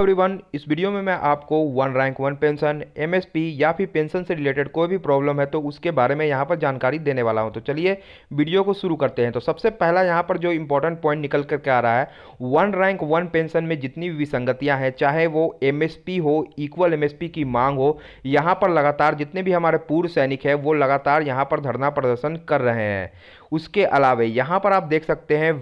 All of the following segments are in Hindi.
हेलो एवरीवन इस वीडियो में मैं आपको one rank one pension MSP या फिर पेंशन से रिलेटेड कोई भी प्रॉब्लम है तो उसके बारे में यहाँ पर जानकारी देने वाला हूँ तो चलिए वीडियो को शुरू करते हैं तो सबसे पहला यहाँ पर जो इंपॉर्टेंट पॉइंट निकल करके आ रहा है वन रैंक वन पेंशन में जितनी भी विसंगतियाँ हैं चाहे वो एम हो इक्वल एम की मांग हो यहाँ पर लगातार जितने भी हमारे पूर्व सैनिक हैं वो लगातार यहाँ पर धरना प्रदर्शन कर रहे हैं उसके अलावे यहाँ पर आप देख सकते हैं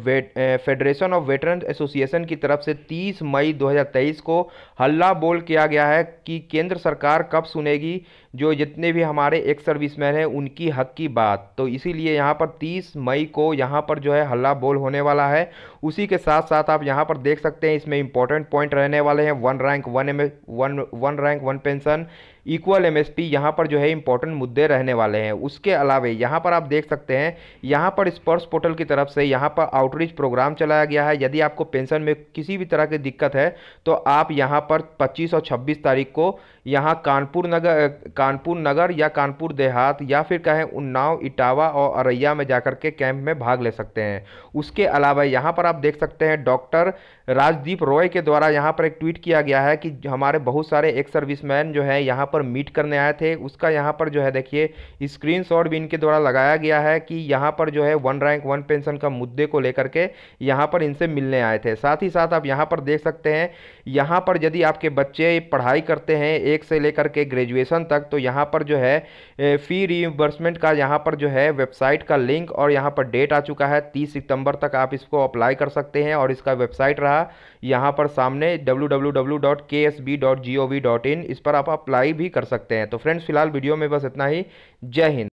फेडरेशन ऑफ वेटरन एसोसिएशन की तरफ से 30 मई 2023 को जिसको हल्ला बोल किया गया है कि केंद्र सरकार कब सुनेगी जो जितने भी हमारे एक सर्विसमैन हैं उनकी हक की बात तो इसीलिए यहाँ पर 30 मई को यहाँ पर जो है हल्ला बोल होने वाला है उसी के साथ साथ आप यहाँ पर देख सकते हैं इसमें इंपॉर्टेंट पॉइंट रहने वाले हैं one rank one M one one rank one pension equal MSP यहाँ पर जो है इंपॉर्टेंट मुद्दे रहने वाले हैं उसके अलावे यहाँ पर आप देख सकते हैं यहाँ पर स्पर्श पोर्टल की तरफ से यहाँ पर आउटरीच प्रोग्राम चलाया गया है यदि आपको पेंशन में किसी भी तरह की दिक्कत है तो आप यहाँ पर पच्चीस और छब्बीस तारीख को यहाँ कानपुर नगर कानपुर नगर या कानपुर देहात या फिर कहें उन्नाव इटावा और अरैया में जाकर के कैंप में भाग ले सकते हैं उसके अलावा यहाँ पर आप देख सकते हैं डॉक्टर राजदीप रॉय के द्वारा यहाँ पर एक ट्वीट किया गया है कि हमारे बहुत सारे एक्स सर्विसमैन जो है यहाँ पर पर मीट करने आए थे उसका यहाँ पर जो है देखिए स्क्रीन भी इनके द्वारा लगाया गया है कि यहाँ पर जो है वन रैंक वन पेंशन का मुद्दे को लेकर के यहाँ पर इनसे मिलने आए थे साथ ही साथ आप यहाँ पर देख सकते हैं यहाँ पर यदि आपके बच्चे पढ़ाई करते हैं एक से लेकर के ग्रेजुएशन तक तो यहाँ पर जो है फ़ी रीइम्बर्समेंट का यहाँ पर जो है वेबसाइट का लिंक और यहाँ पर डेट आ चुका है तीस सितंबर तक आप इसको अप्लाई कर सकते हैं और इसका वेबसाइट रहा यहाँ पर सामने डब्ल्यू इस पर आप अप्लाई भी कर सकते हैं तो फ्रेंड्स फिलहाल वीडियो में बस इतना ही जय हिंद